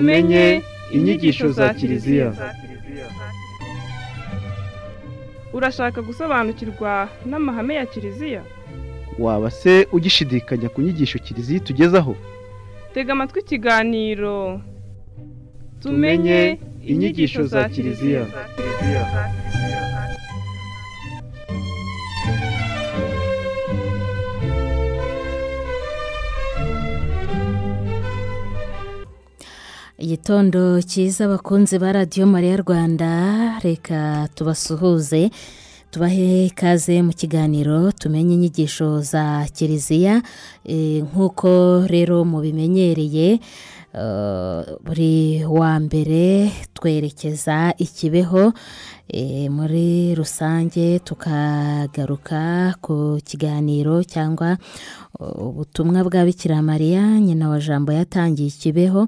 tumenye inyigisho za kiliziya urashaka gusobanukirwa n'amahame ya kiliziya waba se ugishidikanya ku nyigisho kiliziya itugezaho tega amatwi ikiganiro tumenye inyigisho za kiliziya igitondo cyiza abakunzi ba radiyo mariya rwanda reka tubasuhuze tubahe ikaze mu kiganiro tumenye inyigisho za kiliziya eh, nk'uko rero mubimenyereye eh, buri wa mbere twerekeza ikibeho eh, muri rusange tukagaruka ku kiganiro cyangwa ubutumwa bwa bikira mariya nyina wa jambo yatangiye ikibeho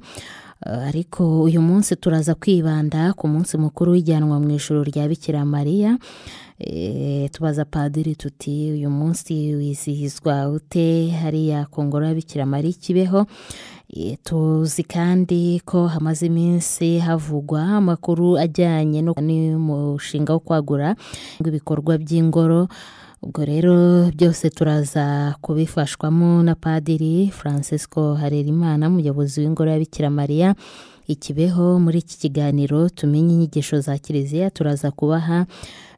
Eh, ariko uyu munsi turaza kwibanda ku munsi mukuru w'ijyanwa mu ijoro rya bikira mariya eh, tubaza padiri tuti uyu munsi wizihizwa ute hariya ku ngoro ya bikira mariya ikibeho eh, tuzi kandi ko hamaze iminsi havugwa amakuru ajyanye n'umushinga wo kwagura ibikorwa by'ingoro ubwo rero byose turaza kubifashwamo na padiri francisco harerimana umuyobozi w'ingoro ya mariya ikibeho muri iki kiganiro tumenye inyigisho za kiliziya turaza kubaha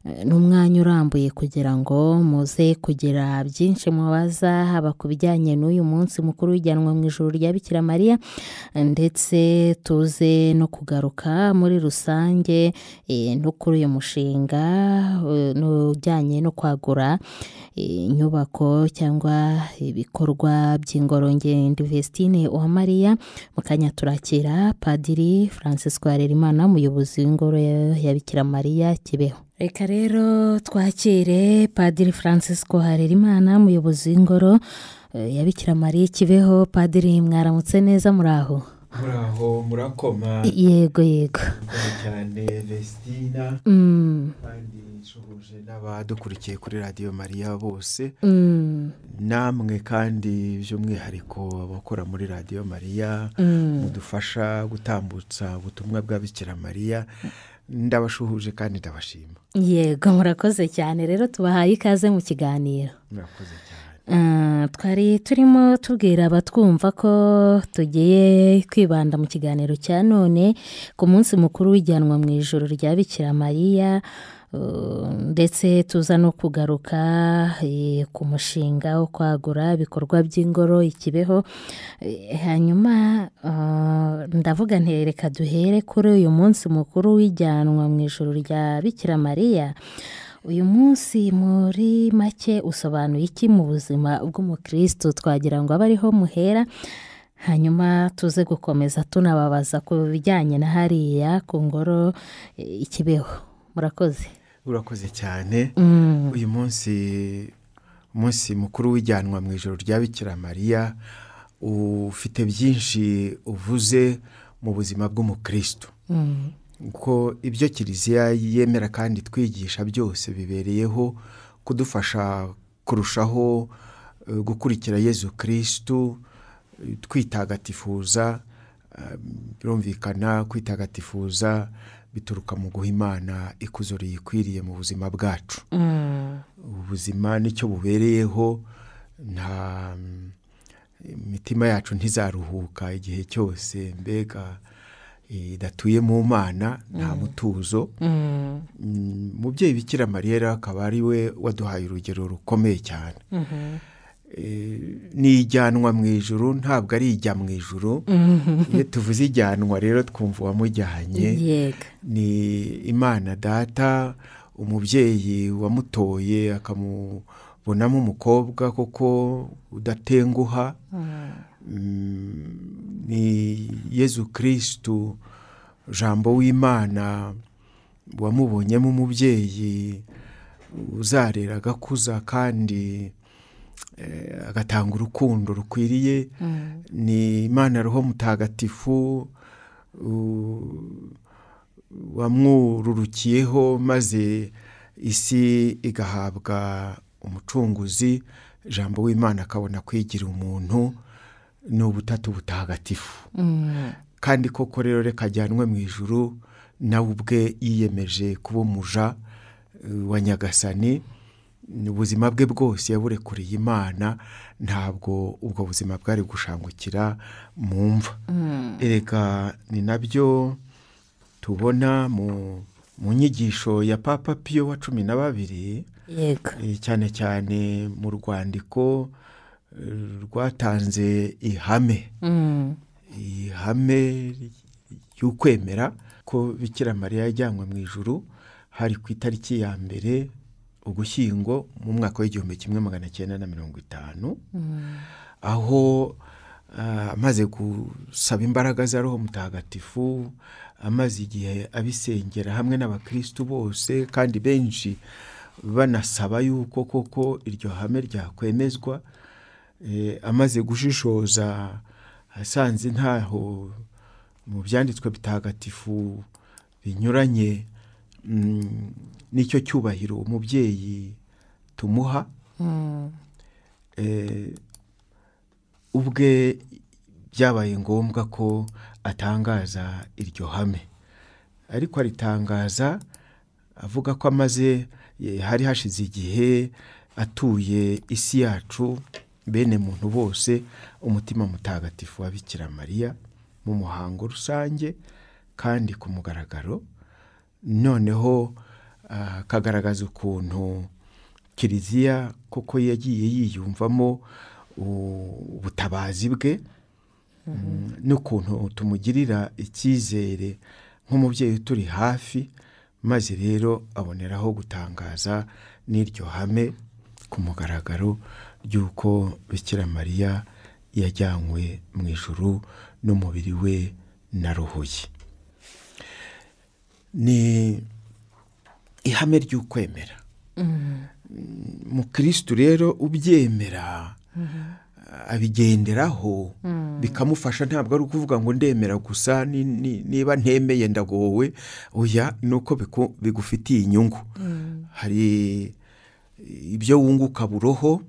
Eh, ni umwanya urambuye kugira ngo muze kugira byinshi mubaza haba ku bijyanye n'uyu munsi mukuru w'ijyanwa mu ijoro rya bikira mariya ndetse tuze no kugaruka muri rusange eh, no kuri uyu mushinga eh, ujyanye no kwagura inyubako cyangwa ibikorwa by'ingorongendo Vestine Uwamariya mu kanya turakira padiri Francis Harerimana umuyobozi w'ingoro ya Bikira Mariya Kibeho reka rero twakire padiri francisco harerimana umuyobozi w'ingoro eh, ya mariya kibeho padiri mwaramutse neza muraho muraho murakoma yego yego cyane vestina mm. kandi nshobuje n'abadukurikiye kuri radiyo mariya bose mm. namwe kandi by'umwihariko abakora muri radiyo mariya mm. mudufasha gutambutsa ubutumwa bwa bikira mariya ndabashuhuje kandi ndabashima yego murakoze cyane rero tubahaye ikaze mu kiganiro murakoze cyane ah, twari turimo tubwira abatwumva ko tugiye kwibanda mu kiganiro cya none ku munsi mukuru w'ijyanwa mu ijoro rya bikira mariya Eh, ndetse tuza no kugaruka eh, ku mushinga wo kwagura ibikorwa by'ingoro ikibeho eh, hanyuma ndavuga ntereka duhere kuri uyu munsi mukuru w'ijyanwa mu ijoro rya bikira mariya uyu munsi muri make usobanuye iki mu buzima bw'umukirisitu twagira ngo abe ariho muhera hanyuma tuze gukomeza tunababaza ku bijyanye na hariya ku ngoro ikibeho murakoze urakoze cyane mm. uyu munsi umunsi mukuru w'ijyanwa mu ijoro rya bikira ufite byinshi uvuze mu buzima bw'umukirisitu mm. ko ibyo kiliziya yemera kandi twigisha byose bibereyeho kudufasha kurushaho eh, gukurikira yezu kirisitu eh, twitagatifuza eh, birumvikana kwitagatifuza bituruka mu guha imana ikuzo riyikwiriye mu buzima bwacu mm. ubuzima nicyo bubereyeho nta imitima yacu ntizaruhuka igihe cyose mbega idatuye mu mana nta mm. mutuzo mm. umubyeyi bikira mariya akaba ari we waduhaye urugero rukomeye cyane mm-hmm. Eh, ijyanwa mu ijoro ntabwo ari ijya mu ijoro mm-hmm. iyo tuvuze ijyanwa rero twumva uwamujyanye ni imana data umubyeyi wamutoye akamubonamo umukobwa kuko udatenguha mm. ni yezu kirisitu jambo w'imana wamubonyemo umubyeyi uzareraga agakuza kandi Eh, agatanga urukundo rukwiriye mm. ni imana roho mutagatifu wamwururukiyeho maze isi igahabwa umucunguzi ijambo w'imana akabona kwigira umuntu ni ubutatu butagatifu mm. kandi koko rero reka ajyanwe mu ijuru nawe ubwe yiyemeje kuba umuja eh, wa nyagasani ubuzima bwe bwose yaburekuriye imana ntabwo ubwo buzima bwari gushangukira mu mva mm. reka ni nabyo tubona mu nyigisho ya papa piyo wa cumi na babiri eh, cyane cyane mu rwandiko eh, rwatanze ihame mm. ihame ry'ukwemera ko bikira mariya yajyanywe mu ijuru hari ku itariki ya mbere ugushyingo mu mwaka w'igihumbi kimwe magana cyenda na mirongo itanu mm. aho ah, amaze gusaba imbaraga za roho mutagatifu amaze igihe abisengera hamwe n'abakirisitu bose kandi benshi banasaba yuko koko iryo hame ryakwemezwa eh, amaze gushishoza asanze ntaho mu byanditswe bitagatifu binyuranye Mm, nicyo cyubahiro umubyeyi tumuha hmm. eh, ubwe byabaye ngombwa ko atangaza iryo hame ariko aritangaza avuga ko amaze hari hashize igihe atuye isi yacu bene muntu bose umutima mutagatifu wa bikira mariya mu muhango rusange kandi ku mugaragaro noneho akagaragaza ah, ukuntu kiliziya kuko yagiye yiyumvamo ubutabazi bwe mhm. n'ukuntu tumugirira icyizere nk'umubyeyi turi hafi maze rero aboneraho gutangaza n'iryo hame ku mugaragaro ry'uko bikira mariya yajyanywe mu ijuru n'umubiri we naruhuye ni ihame ry'ukwemera mm-hmm. mu mukirisitu rero ubyemera mm-hmm. abigenderaho mm-hmm. bikamufasha ntabwo ari ukuvuga ngo ndemera gusa niba ntemeye ndagowe oya ni uko bigufitiye inyungu hari ibyo wunguka buroho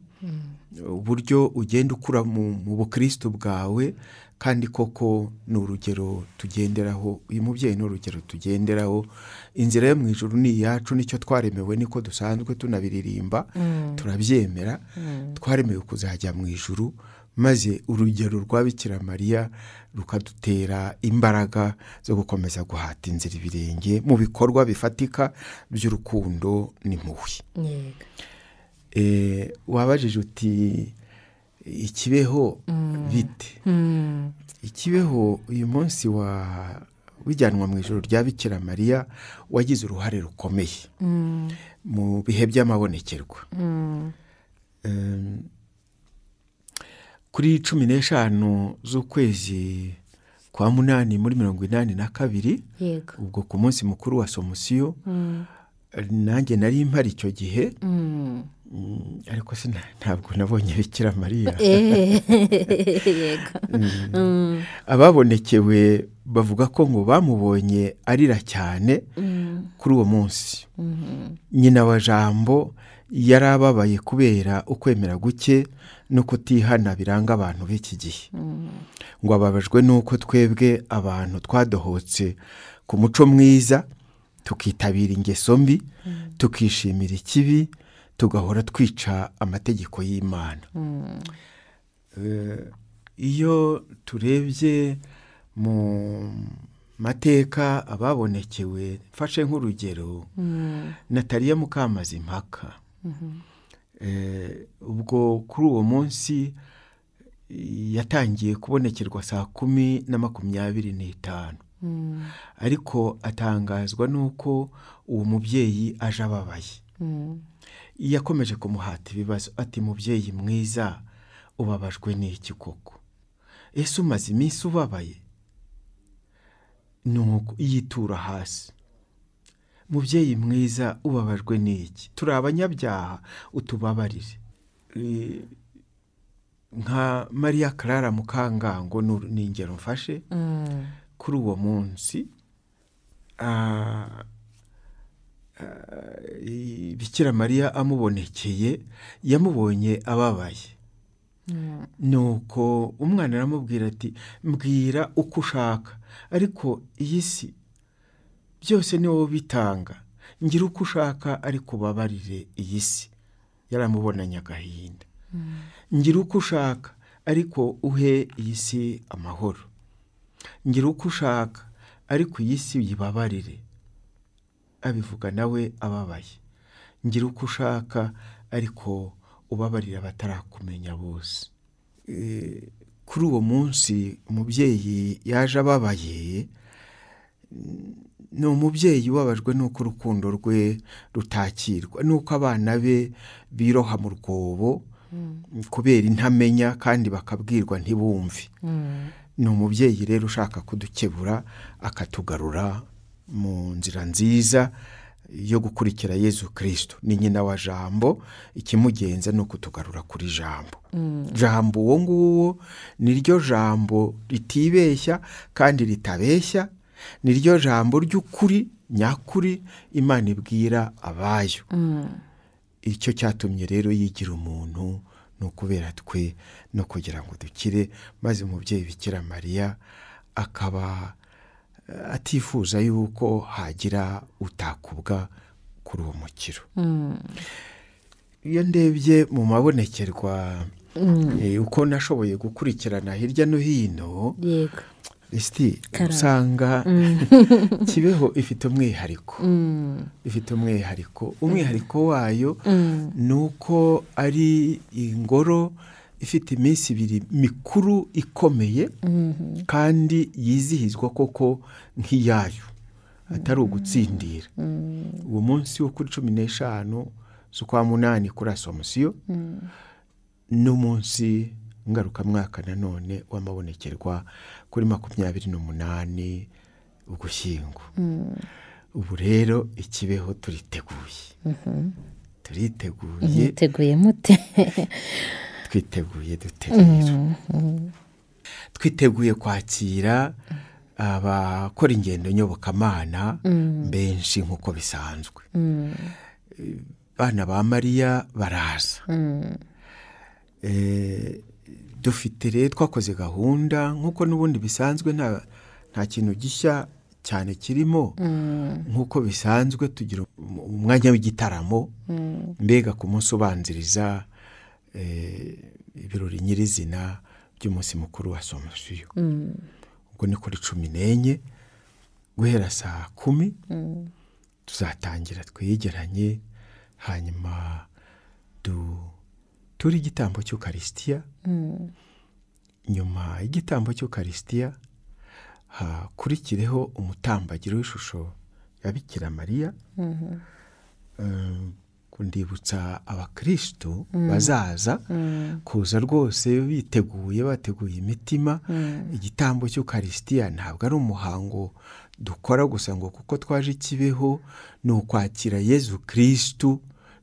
uburyo ugenda ukura mu bukristo bwawe kandi koko ni urugero tugenderaho uyu mubyeyi ni urugero tugenderaho inzira yo mu ijoro ni iyacu nicyo twaremewe niko dusanzwe tunabiririmba mm. turabyemera mm. twaremewe kuzajya mu ijoro maze urugero rwa bikira mariya rukadutera imbaraga zo gukomeza guhata inzira ibirenge mu bikorwa bifatika by'urukundo ni eh, wabajije uti ikibeho mm. bite mm. ikibeho uyu munsi wa wijyanwa mu ijoro rya bikira mariya wagize uruhare rukomeye mm. mu bihe by'amabonekerwa kuri cumi n'eshanu z'ukwezi kwa munani muri mirongo inani na kabiri ubwo ku munsi mukuru wa somusiyo nanjye nari mpari icyo gihe mm. Mm, ariko ntabwo nabonye bikira mariya mm. ababonekewe bavuga ko ngo bamubonye arira cyane kuri uwo munsi mm-hmm. nyina wa jambo yari ababaye kubera ukwemera guke no kutihana biranga abantu b'iki gihe mm-hmm. ngo ababajwe n'uko twebwe abantu twadohotse ku muco mwiza tukitabira ingeso mbi mm. tukishimira ikibi tugahora twica amategeko y'imana eh, iyo turebye mu mateka ababonekewe mfashe nk'urugero mm. nataliya mukamaze impaka mm-hmm. eh, ubwo kuri uwo munsi yatangiye kubonekerwa saa kumi na makumyabiri n'itanu ariko atangazwa n'uko uwo mubyeyi aje ababaye iyo kumuhata ibibazo ati mubyeyi mwiza ubabajwe n'iki koko ese umaze iminsi ubabaye nuko yitura hasi mubyeyi mwiza ubabajwe n'iki turi abanyabyaha utubabarire e, nka mariya karara mukangango ni ingero mfashe kuri uwo munsi bikira mariya amubonekeye yamubonye ababaye hmm. nuko umwana aramubwira ati mbwira uko ushaka ariko iyi si byose ni wowe ubitanga ngira uko ushaka ariko ubabarire iyi si yaramubonanye agahinda hmm. ngira uko ushaka ariko uhe iyi si amahoro ngira uko ushaka ariko iyi si uyibabarire abivuga nawe ababaye ngira uko ushaka ariko ubabarira batarakumenya bose eh, kuri uwo munsi umubyeyi yaje ababaye ni umubyeyi ubabajwe n'uko urukundo rwe rutakirwa n'uko abana be biroha mu rwobo hmm. kubera intamenya kandi bakabwirwa ntibumve hmm. ni umubyeyi rero ushaka kudukebura akatugarura mu nzira nziza yo gukurikira yezu kirisito ni nyina wa jambo ikimugenza ni ukutugarura kuri jambo mm. jambo uwo nguwo ni ryo jambo ritibeshya kandi ritabeshya ni ryo jambo ry'ukuri nyakuri imana ibwira abayo mm. icyo cyatumye rero yigira umuntu ni ukubera twe no kugira ngo dukire maze umubyeyi bikira mariya akaba eh, atifuza yuko hagira utakubwa kuri uwo mukiro hmm. iyo ndebye mu mabonekerwa hmm. eh, uko nashoboye gukurikirana hirya no hino lisiti usanga mm. kibeho ifite umwihariko mm. ifite umwihariko umwihariko wayo mm. ni uko ari ingoro ifite iminsi ibiri mikuru ikomeye mm-hmm. kandi yizihizwa koko nk'iyayo atari ugutsindira uwo munsi wo kuri cumi n'eshanu z'ukwa munani kuri asomusiyo n'umunsi ngarukamwaka nanone w'amabonekerwa kuri makumyabiri n'umunani ugushyingo mm. ubu rero ikibeho turiteguye mm-hmm. turiteguye mwiteguye mute twiteguye duterera mm-hmm. twiteguye kwakira abakora ingendo nyobokamana mm. benshi nk'uko bisanzwe mm. bana ba mariya baraza eh, dufite rero twakoze gahunda nk'uko n'ubundi bisanzwe nta kintu gishya cyane kirimo mm. nk'uko bisanzwe tugira umwanya w'igitaramo mm. mbega ku munsi ubanziriza eh, ibirori nyirizina by'umunsi mukuru wa somasiyo mm. ubwo ni kuri cumi n'enye guhera saa kumi tuzatangira twegeranye hanyuma du turi igitambo cy'ukarisitiya mm. nyuma y'igitambo cy'ukarisitiya hakurikireho umutambagiro w'ishusho ya bikira mariya mm-hmm. eh, ndibutsa abakirisitu mm. bazaza mm. kuza rwose biteguye bateguye imitima igitambo cy'ukarisitiya ntabwo ari umuhango dukora gusa ngo kuko twaje ikibeho ni ukwakira yezu kirisitu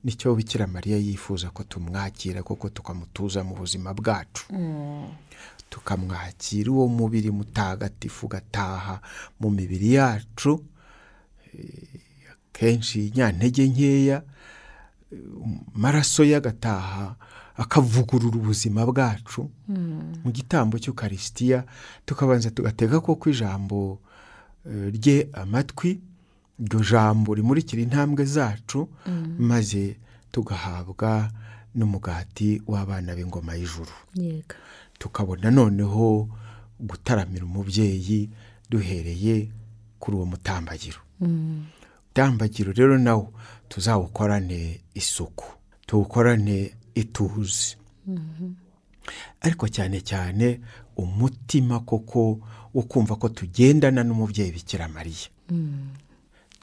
nicyo bikira mariya yifuza ko tumwakira kuko tukamutuza mu buzima bwacu mm. tukamwakira uwo mubiri mutagatifu ugataha mu mibiri yacu akenshi nyantege nkeya amaraso ye akavugurura ubuzima bwacu mm. mu gitambo cy'ukarisitiya tukabanza tugatega koko ijambo eh, rye amatwi iryo jambo rimurikira intambwe zacu mm. maze tugahabwa n'umugati w'abana b'ingoma y'ijuru tukabona noneho gutaramira umubyeyi duhereye kuri uwo mutambagiro mm. utambagiro rero nawo tuzawukorane isuku tuwukorane ituze mm-hmm. ariko cyane cyane umutima koko wo kumva ko tugendana n'umubyeyi bikira mariya mm.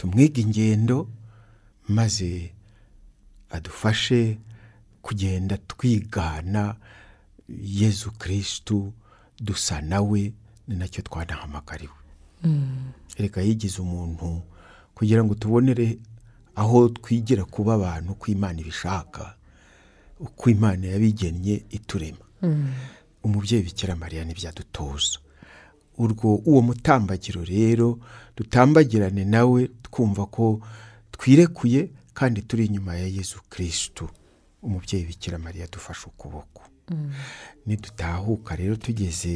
tumwige ingendo maze adufashe kugenda twigana yezu kirisitu dusa nawe ni nacyo twanahamagariwe mm. reka yigize umuntu kugira ngo tubonere aho twigira kuba abantu uko imana ibishaka uko imana yabigennye iturema mm. umubyeyi bikira mariya n'ibyadutoza urwo uwo mutambagiro rero dutambagirane nawe twumva ko twirekuye kandi turi inyuma ya yezu kirisitu umubyeyi bikira mariya dufashe ukuboko mm. nidutahuka rero tugeze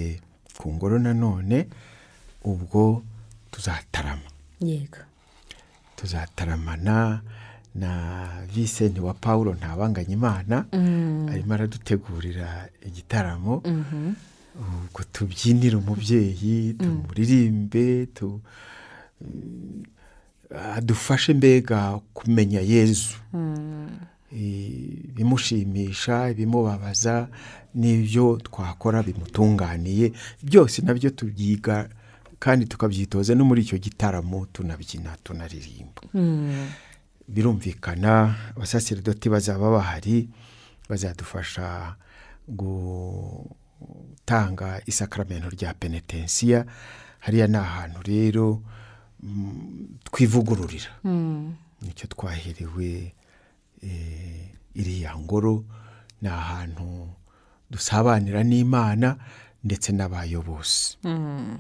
ku ngoro nanone ubwo tuzatarama yego tuzataramana na visenti wa paul ntabanganye imana mm. arimo aradutegurira igitaramo mm-hmm. ubwo tubyinire umubyeyi mm. tumuririmbe mm, adufashe mbega kumenya yezu mm. bimushimisha bimubabaza n'ibyo twakora bimutunganiye byose nabyo tubyiga kandi tukabyitoza no muri icyo gitaramo tunabyina tunaririmba birumvikana abasaserdoti bazaba bahari bazadufasha gu gutanga isakaramento rya penetensiya hariya ni ahantu rero mm, twivugururira hmm. nicyo twaherewe eh, iriya ngoro ni ahantu dusabanira n'imana ndetse n’abayobozi hmm.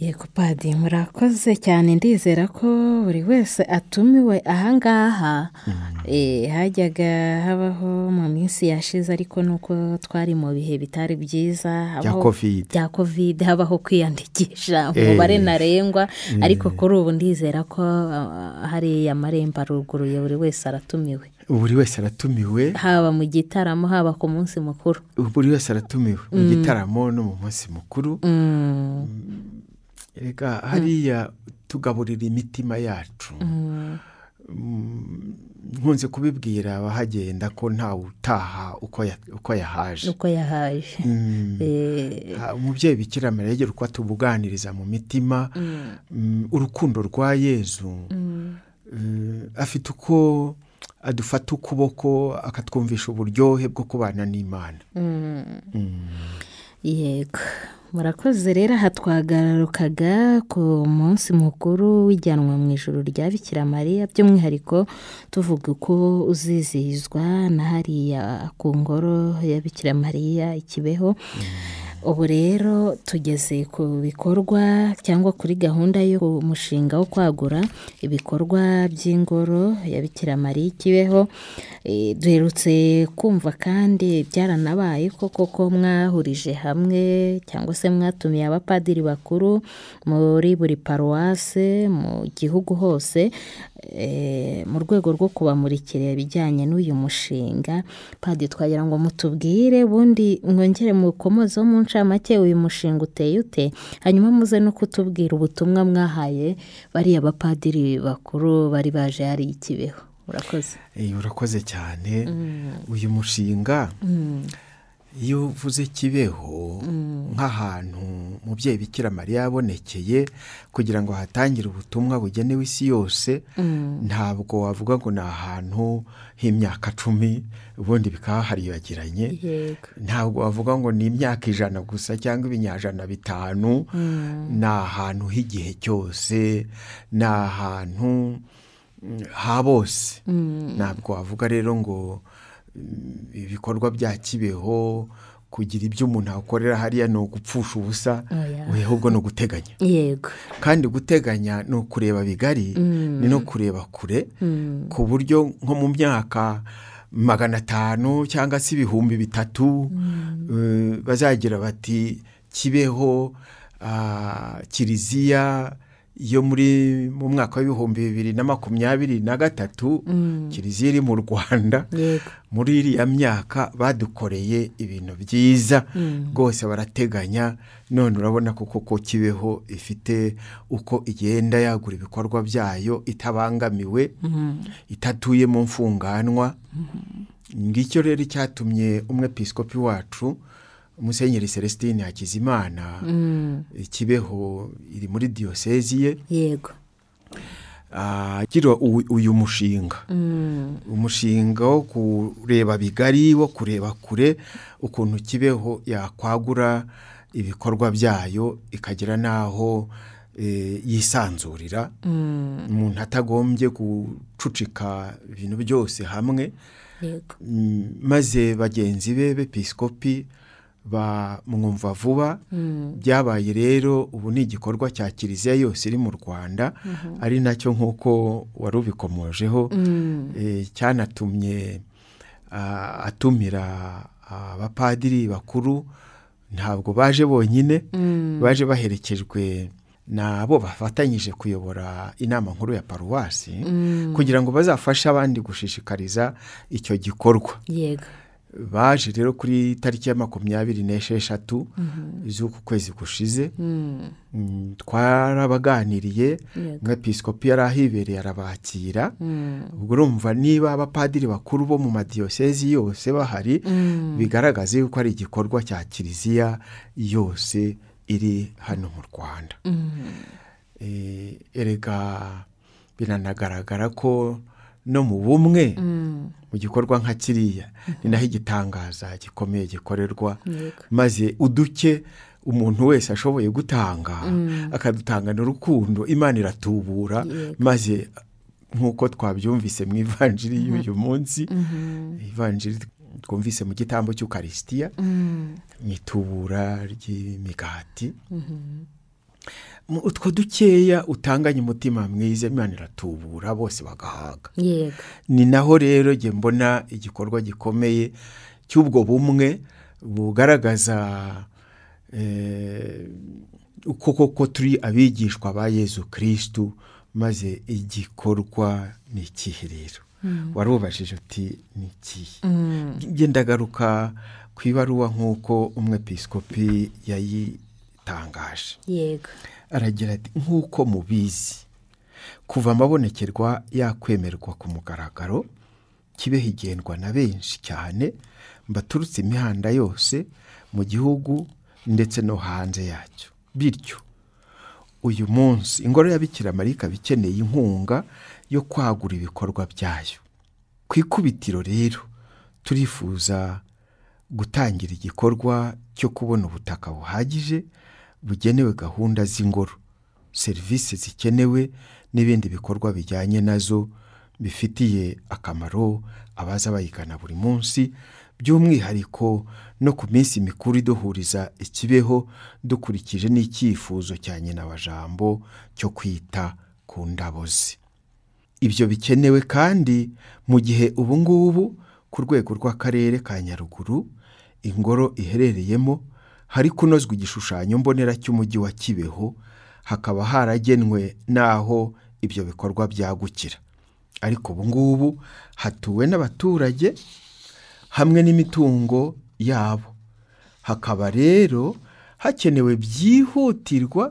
yego padi murakoze cyane ndizera ko buri wese atumiwe ahangaha mm. eh, hajyaga habaho mu minsi yashize ariko nuko twari mu bihe bitari byiza bya kovide habaho kwiyandikisha umubare eh. ntarengwa mm. ariko kuri ubu ndizera ko uh, hariya marembo aruguruye buri wese aratumiwe buri wese aratumiwe haba mu gitaramo haba ku munsi mukuru buri wese aratumiwe mu mm. gitaramo no mu munsi mukuru reka hmm. hariya tugaburira imitima yacu hmm. mm, nkunze kubibwira abahagenda ko ntawe utaha uko yahaje uko yahaje mm. eh. umubyeyi bikira yegera uko atubuganiriza mu mitima hmm. mm, urukundo rwa yezu eh, afite uko adufata ukuboko akatwumvisha uburyohe bwo kubana n'imana yego murakoze rero aha twagarukaga ku munsi mukuru w'ijyanwa mu ijoro rya bikira mariya by'umwihariko tuvuga uko uzizihizwa na hariya ku ngoro ya bikira mariya ikibeho ubu rero tugeze ku bikorwa cyangwa kuri gahunda y'umushinga wo kwagura ibikorwa by'ingoro ya bikira mariya ikibeho Eh, duherutse kumva kandi byaranabaye ko koko mwahurije hamwe cyangwa se mwatumiye abapadiri bakuru muri buri paruwase mu gihugu hose eh, mu rwego rwo kubamurikira ibijyanye n'uyu mushinga padiri twagira ngo mutubwire bundi mwongere mukomozeho mu ncamake uyu mushinga uteye ute hanyuma muze no kutubwira ubutumwa mwahaye bariya bapadiri bakuru bari baje hari ikibeho urakoze eh, urakoze cyane mm. uyu mushinga mm. iyo uvuze kibeho mm. nk'ahantu umubyeyi bikira mariya yabonekeye kugira ngo hatangire ubutumwa bugenewe isi yose ntabwo wavuga ngo ni ahantu h'imyaka cumi ubundi bikahaharibagiranye ntabwo wavuga ngo ni imyaka ijana gusa cyangwa ibinyajana bitanu ni ahantu h'igihe cyose ni ahantu ha bose mm. ntabwo wavuga rero ngo mm, ibikorwa bya kibeho kugira ibyo umuntu akorera hariya ni ugupfusha ubusa ahubwo ni uguteganya yego kandi guteganya ni ukureba bigari mm. ni no kureba kure ku buryo nko mu myaka magana atanu cyangwa se ibihumbi bitatu eh, bazagira bati kibeho ah, kiliziya yo muri mu mwaka w'ibihumbi bibiri na makumyabiri na gatatu mm. kiliziya iri mu rwanda muri iriya myaka badukoreye ibintu byiza rwose mm. barateganya none urabona ko koko kibeho ifite uko igenda yagura ibikorwa byayo itabangamiwe mm-hmm. itatuye mu mfunganwa mm-hmm. ngicyo rero cyatumye umwepisikopi wacu Musenyeri celestine hakizimana mm. ikibeho iri muri diyosezi ye yego agira ah, uyu mushinga mm. umushinga wo kureba bigari wo kureba kure ukuntu kibeho yakwagura ibikorwa byayo ikagera n'aho e, yisanzurira mm. umuntu atagombye gucucika ibintu byose hamwe maze bagenzi be b'episikopi bamwumva vuba hmm. byabaye rero ubu ni igikorwa cya kiliziya yose iri mu rwanda hmm. ari nacyo nk'uko wari ubikomojeho hmm. eh, cyanatumye atumira abapadiri bakuru ntabwo baje bonyine baje baherekejwe nabo bafatanyije kuyobora inama nkuru ya paruwasi kugira ngo bazafashe abandi gushishikariza icyo gikorwa yego baje rero kuri tariki ya makumyabiri n'esheshatu mhm. z'uku kwezi gushize mm. Mm, twarabaganiriye umwepisikopi yari ahibereye arabakira mm. ubwo urumva niba abapadiri bakuru bo mu madiyosezi yose bahari bigaragaza yuko ari igikorwa cya kiliziya yose iri hano mu rwanda eh, erega biranagaragara ko no mu bumwe mm. mu gikorwa nka kiriya ni naho igitangaza gikomeye gikorerwa maze uduke umuntu wese ashoboye gutanga mm. akadutanganira urukundo imana iratubura maze nk'uko twabyumvise mu ivanjiri mm-hmm. y'uyu munsi mm-hmm. ivanjiri twumvise mu gitambo cy'ukarisitiya mu mm. itubura ry'imigati mm-hmm. utwo dukeya utanganye umutima mwiza imana iratubura bose bagahaga ni naho rero njye mbona igikorwa gikomeye cy'ubwo bumwe bugaragaza eh, uko koko turi abigishwa ba yezu kirisitu maze igikorwa ni ikihe rero mm. wari ubajije uti ni ikihe ngenda mm. agaruka ku ibaruwa nk'uko umwepisikopi yayitangaje yego aragira ati nk'uko mubizi kuva amabonekerwa yakwemerwa ku mugaragaro kibeho igendwa na benshi cyane baturutse imihanda yose mu gihugu ndetse no hanze yacyo bityo uyu munsi ingoro Bikira ikaba ikeneye inkunga yo kwagura ibikorwa byayo ku ikubitiro rero turifuza gutangira igikorwa cyo kubona ubutaka buhagije bugenewe gahunda z'ingoro serivisi zikenewe n'ibindi bikorwa bijyanye nazo bifitiye akamaro abaza bayigana buri munsi by'umwihariko no ku minsi mikuru iduhuriza ikibeho dukurikije n'icyifuzo cya nyina wa jambo cyo kwita ku ndabo ibyo bikenewe kandi mu gihe ubu ngubu ku rwego rw'akarere ka nyaruguru ingoro iherereyemo hari kunozwa igishushanyo mbonera cy'umujyi wa kibeho hakaba haragenwe n'aho ibyo bikorwa byagukira ariko ubu ngubu hatuwe n'abaturage hamwe n'imitungo yabo hakaba rero hakenewe byihutirwa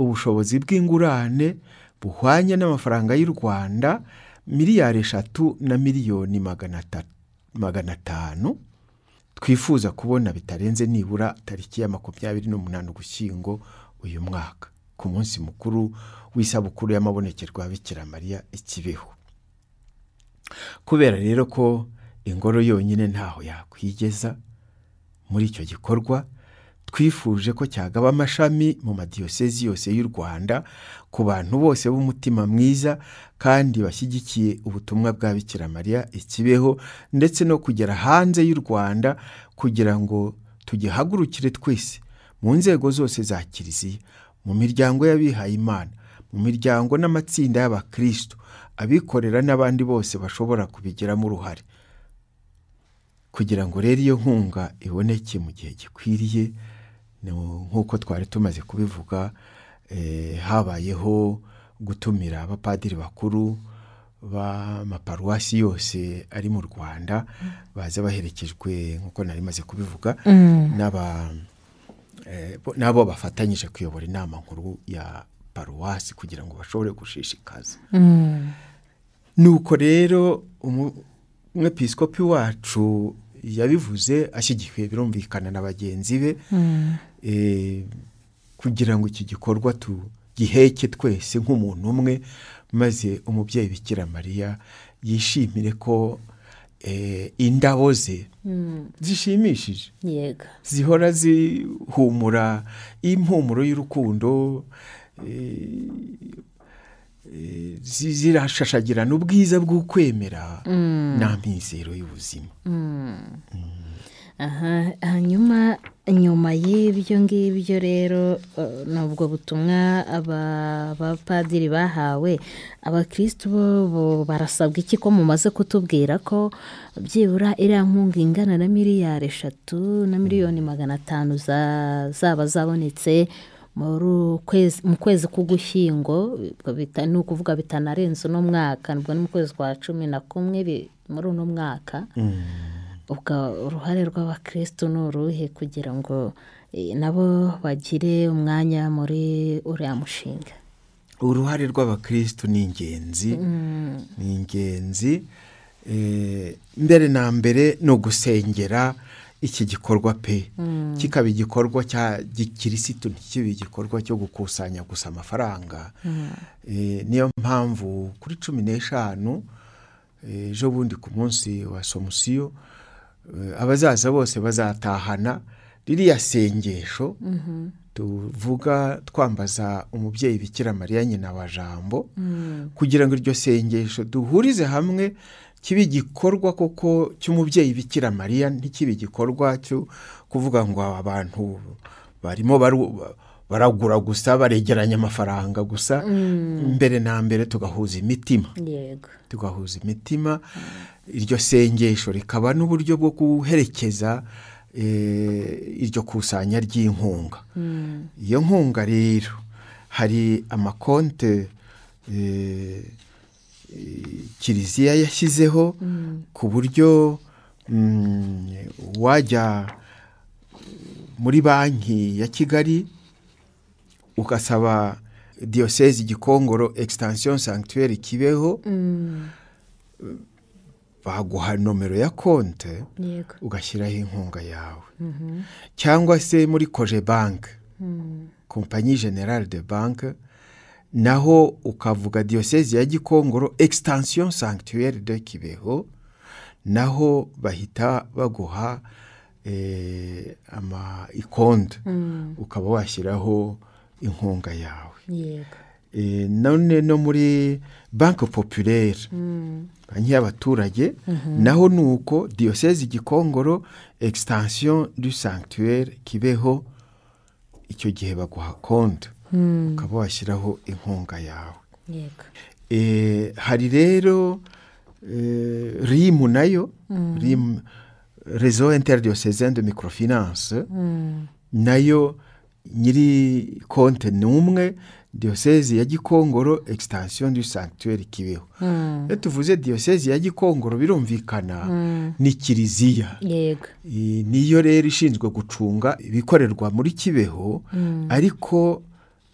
ubushobozi bw'ingurane buhwanye n'amafaranga y'u rwanda miliyari eshatu na miliyoni magana atanu twifuza kubona bitarenze nibura tariki ya makumyabiri n'umunani ugushyingo uyu mwaka ku munsi mukuru w'isabukuru y'amabonekerwa ya bikira mariya ikibeho kubera rero ko ingoro yonyine ntaho yakwigeza muri icyo gikorwa twifuje ko cyagaba amashami mu madiyosezi yose y'u rwanda ku bantu bose b'umutima mwiza kandi bashyigikiye ubutumwa bwa Mariya ikibeho ndetse no kugera hanze y'u rwanda kugira ngo tugihagurukire twese mu nzego zose za kiliziya mu miryango y’abihaye imana, mu miryango n'amatsinda y'abakirisitu abikorera n'abandi bose bashobora kubigiramo uruhare kugira ngo rero iyo nkunga iboneke mu gihe gikwiriye nk'uko twari tumaze kubivuga eh, habayeho gutumira abapadiri bakuru b'amaparuwasi yose ari mu rwanda baza baherekejwe nk'uko nari maze kubivuga mm. eh, n'abo bafatanyije kuyobora inama nkuru ya paruwasi kugira ngo bashobore gushishikaza mm. nuko rero umwepisikopi wacu yabivuze ashyigikiwe birumvikana na bagenzi be hmm. eh, kugira ngo iki gikorwa tugiheke twese nk'umuntu umwe maze umubyeyi bikira mariya yishimire ko eh, indabo ze hmm. zishimishije zihora zihumura impumuro y'urukundo eh, zirashashagirana ubwiza bw'ukwemera n'amizero y'ubuzima hanyuma nyuma y'ibyo ngibyo rero ni ubwo butumwa abapadiri bahawe abakirisitu bo barasabwa iki ko mumaze kutubwira ko byibura iriya nkunga ingana na miliyari eshatu na miliyoni magana atanu zaba zabonetse mu kwezi k'ugushyingo ni ukuvuga bitanarenze uno mwaka nibwo ni mu kwezi kwa cumi na kumwe muri uno mwaka mm. uruhare rw'abakirisitu ni uruhe kugira ngo e, nabo bagire umwanya muri uriya mushinga uruhare rw'abakirisitu ni ingenzi mm. ni ingenzi e, mbere na mbere ni ugusengera iki gikorwa pe hmm. kikaba igikorwa cya gikirisitu ntikibe igikorwa cyo gukusanya gusa amafaranga hmm. eh, niyo mpamvu kuri cumi n'eshanu eh, ejo bundi ku munsi wa somusiyo eh, abazaza bose bazatahana ririya sengesho mm-hmm. tuvuga twambaza umubyeyi bikira mariya nyina wa jambo hmm. kugira ngo iryo sengesho duhurize hamwe kibe igikorwa koko cy'umubyeyi bikira mariya ntikibe igikorwa cyo kuvuga ngo abantu barimo baragura gusa baregeranya amafaranga gusa mm. mbere na mbere tugahuza imitima tugahuza imitima iryo sengesho rikaba n'uburyo bwo guherekeza eh, iryo kusanya ry'inkunga mm. iyo nkunga rero hari amakonte eh, kiliziya yashyizeho ku buryo mm, wajya muri banki ya kigali ugasaba diyoseze gikongoro egisitasiyo santuweri kibeho baguha nomero ya konte ugashyiraho inkunga yawe cyangwa se muri koje banki kompanyi mm-hmm. generale de banki naho ukavuga Diyosezi ya gikongoro egistansiyo sankituweri de kibeho naho bahita baguha eh, ikonda hmm. ukaba washyiraho inkunga yawe eh, none no muri banki popirere hmm. banki y'abaturage mhm. naho ni uko Diyosezi gikongoro egistansiyo du sanctuaire kibeho icyo gihe baguha konti ukaba hmm. washyiraho inkunga yawe eh, hari rero eh, rimu nayo hmm. rimu rezo interdiyoseze de mikorofinanse hmm. nayo nyiri konte ni umwe diyosezi ya gikongoro egisitasiyo du santuweri kibeho iyo eh, tuvuze diyosezi ya gikongoro birumvikana ni kiliziya niyo rero ishinzwe gucunga ibikorerwa muri kibeho ariko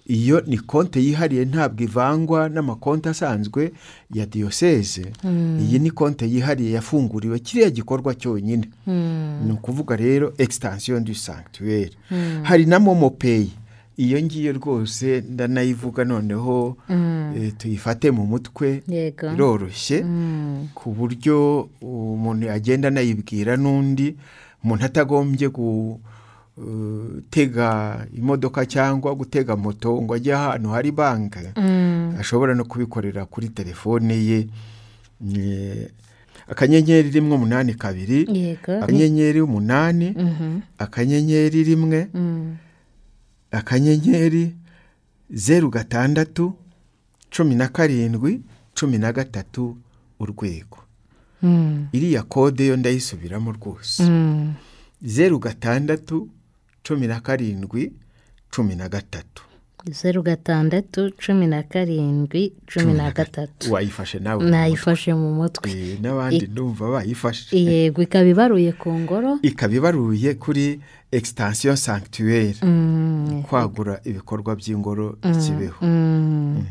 iyo ni konte yihariye ntabwo ivangwa n'amakonti asanzwe ya diyoseze hmm. iyi ni konte yihariye yafunguriwe kiriya gikorwa cyonyine hmm. ni ukuvuga rero ekisitansiyo du santuweri hmm. hari na momo peyi iyo ngiyo rwose ndanayivuga noneho eh, tuyifate mu mutwe iroroshye ku buryo umuntu agenda anayibwira n'undi umuntu atagombye gutega imodoka cyangwa gutega moto ngo ajye ahantu hari banki mm. ashobora no kubikorera kuri telefone ye akanyenyeri rimwe umunani kabiri akanyenyeri umunani mm-hmm. akanyenyeri rimwe mm. akanyenyeri zeru gatandatu cumi na karindwi cumi na gatatu urwego mm. iriya kode yo ndayisubiramo rwose zeru gatandatu cumi na karindwi cumi na gatatu zeru gatandatu cumi na karindwi cumi na gatatu wayifashe nawe nayifashe mu mutwe eh, n'abandi ndumva bayifashe yego ikaba ibaruye ku ngoro ikaba ibaruye kuri egisitasiyo sankituweri mm. kwagura ibikorwa by'ingoro mm. kibeho mm.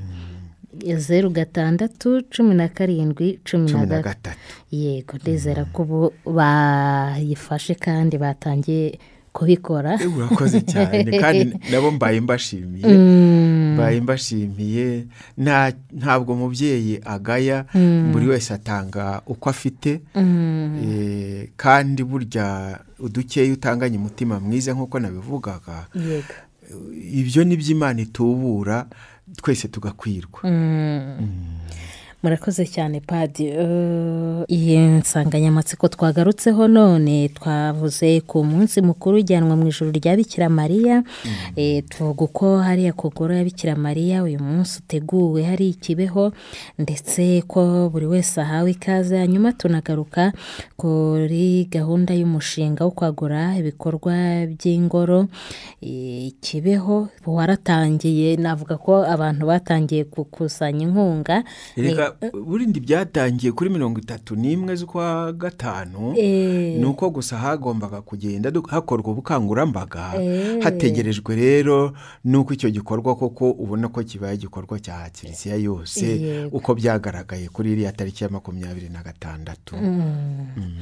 zeru gatandatu cumi na karindwi cumi na gatatu yego ndizera ko ubu bayifashe kandi batangiye kubikora eh, urakoze cyane kandi nabo mbaye mbashimiye mbaye mm. mbashimiye ntabwo umubyeyi agaya mm. buri wese atanga uko afite mm. eh, kandi burya udukeya utanganye umutima mwiza nk'uko nabivugaga ibyo ni byo itubura twese tugakwirwa murakoze cyane padi uh, iyi nsanganyamatsiko twagarutseho none twavuze ku munsi mukuru ujyanwa mu ijoro rya bikira mariya mm-hmm. eh, tuvuga uko hariya kugura ya bikira mariya uyu munsi uteguwe hari ikibeho ndetse ko buri wese ahawe ikaze hanyuma tunagaruka kuri gahunda y'umushinga wo kwagura ibikorwa by'ingoro eh, ikibeho waratangiye navuga ko abantu batangiye gukusanya inkunga burindi byatangiye kuri mirongo itatu n'imwe z'ukwa gatanu eh. ni uko gusa hagombaga kugenda hakorwa ubukangurambaga eh. hategerejwe rero n'uko icyo gikorwa koko ubona ko kibaye igikorwa cya kiliziya yose uko byagaragaye kuri iriya tariki ya makumyabiri na gatandatu mm. Mm.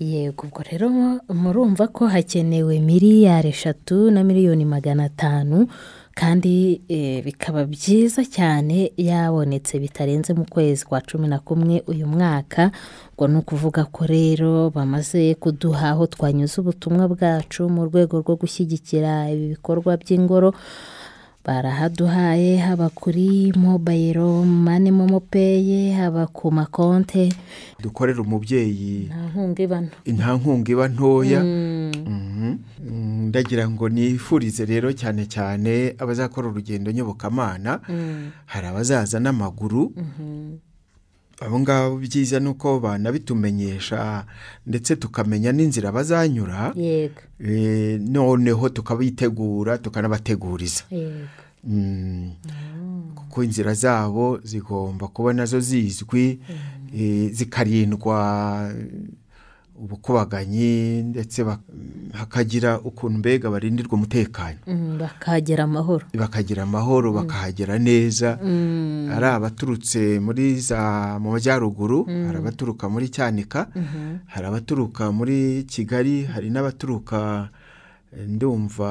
yego ubwo rero murumva ko hakenewe miliyari eshatu na miliyoni magana atanu kandi eh, bikaba byiza cyane yabonetse bitarenze mu kwezi kwa cumi na kumwe uyu mwaka ngo ni ukuvuga ko rero bamaze kuduha aho twanyuze ubutumwa bwacu mu rwego rwo gushyigikira ibi bikorwa by'ingoro barahaduhaye haba kuri mobayiro mani momo peyi haba ku makonte dukorera umubyeyi nta nkunga iba ntoya mm. Mhm. Mm, ndagira ngo nifurize rero cyane cyane abazakora urugendo nyobokamana mm. hari abazaza n'amaguru mhm. abo ngabo byiza ni uko banabitumenyesha ndetse tukamenya n'inzira bazanyura eh, noneho tukabitegura tukanabateguriza mm. Mm. kuko inzira zabo zigomba kuba nazo zizwi mm. eh, zikarindwa ubukubaganyi ndetse hakagira ukuntu mbega barindirwa umutekano mm, bakahagira amahoro bakagira amahoro mm. bakahagera neza mm. hari abaturutse muri za mu majyaruguru hari abaturuka muri cyanika mm-hmm. hari abaturuka muri kigali hari n'abaturuka eh, ndumva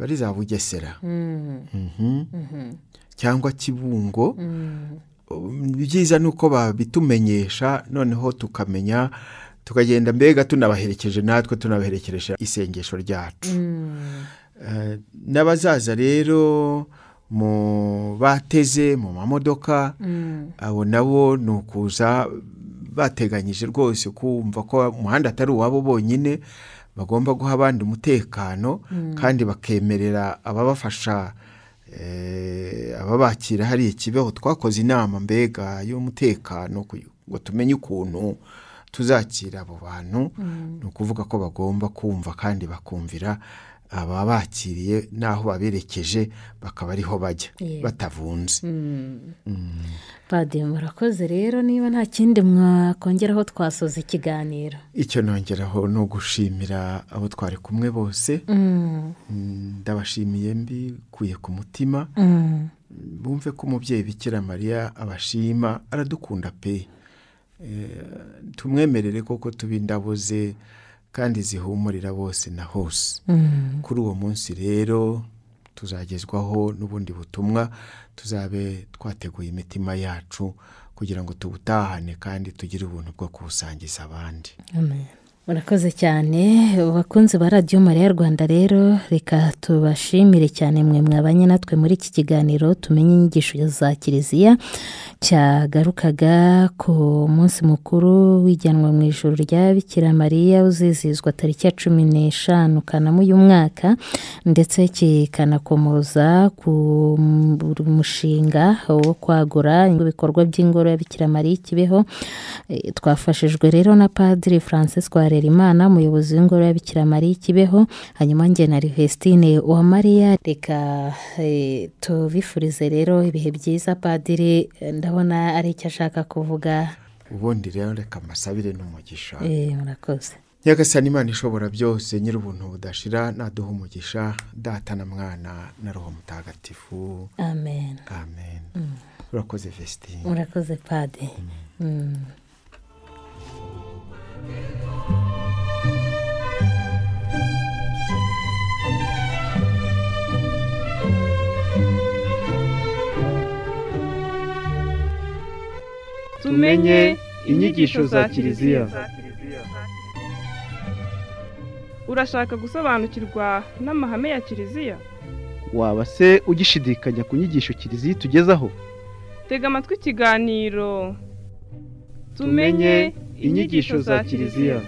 bari za bugesera mm-hmm. Mm-hmm. cyangwa kibungo byiza ni uko babitumenyesha noneho tukamenya tukagenda mbega tunabaherekeje natwe tunabaherekeje isengesho ryacu mm. eh, n'abazaza rero mu bateze mu mamodoka mm. abo nabo ni ukuza bateganyije rwose kumva ko umuhanda atari uwabo bonyine bagomba guha abandi umutekano mm. kandi bakemerera ababafasha eh, ababakira hari ikibeho twakoze inama mbega y'umutekano ngo tumenye ukuntu tuzakira abo bantu mm. ni ukuvuga ko bagomba kumva kandi bakumvira aba ababakiriye n'aho baberekeje bakaba ariho bajya batavunze mm. mm. padiri murakoze rero niba nta kindi mwakongeraho twasoza ikiganiro icyo nongeraho ni ugushimira abo twari kumwe bose ndabashimiye mbikuye ku mutima bumve ko umubyeyi bikira mariya abashima aradukunda pe Eh, tumwemerere koko tuba indabo ze kandi zihumurira bose na hose mm. kuri uwo munsi rero tuzagezwaho n'ubundi butumwa tuzabe twateguye imitima yacu kugira ngo tubutahane kandi tugire ubuntu bwo kubusangiza abandi murakoze cyane abakunzi ba radiyo mariya rwanda rero reka tubashimire cyane mwe mwabanye natwe muri iki kiganiro tumenye inyigisho za kiliziya cyagarukaga ku munsi mukuru w'ijyanwa mu ijoro rya Bikiramariya mariya uzizizwa tariki ya cumi n'eshanu kanama uyu mwaka ndetse kikanakomoza ku mushinga wo kwagura ibikorwa by'ingoro ya bikira mariya ikibeho twafashijwe rero na padiri francis rwari imana umuyobozi w'ingoro ya Bikira Mariya ikibeho hanyuma njye na wa Uwamariya reka eh, tubifurize rero ibihe byiza padiri ndabona ari icyo ashaka kuvuga ubundi rero reka amasabire n'umugisha eh, murakoze nyagasani imana ishobora byose nyirubuntu budashira naduha umugisha data na mwana na roho mutagatifu amen amen mm. urakoze vesitine murakoze padi mm. mm. tumenye inyigisho za kiliziya urashaka gusobanukirwa n'amahame ya kiliziya waba se ugishidikanya ku nyigisho kiliziya itugezaho tega amatwi ikiganiro tumenye и не дишу за терезия.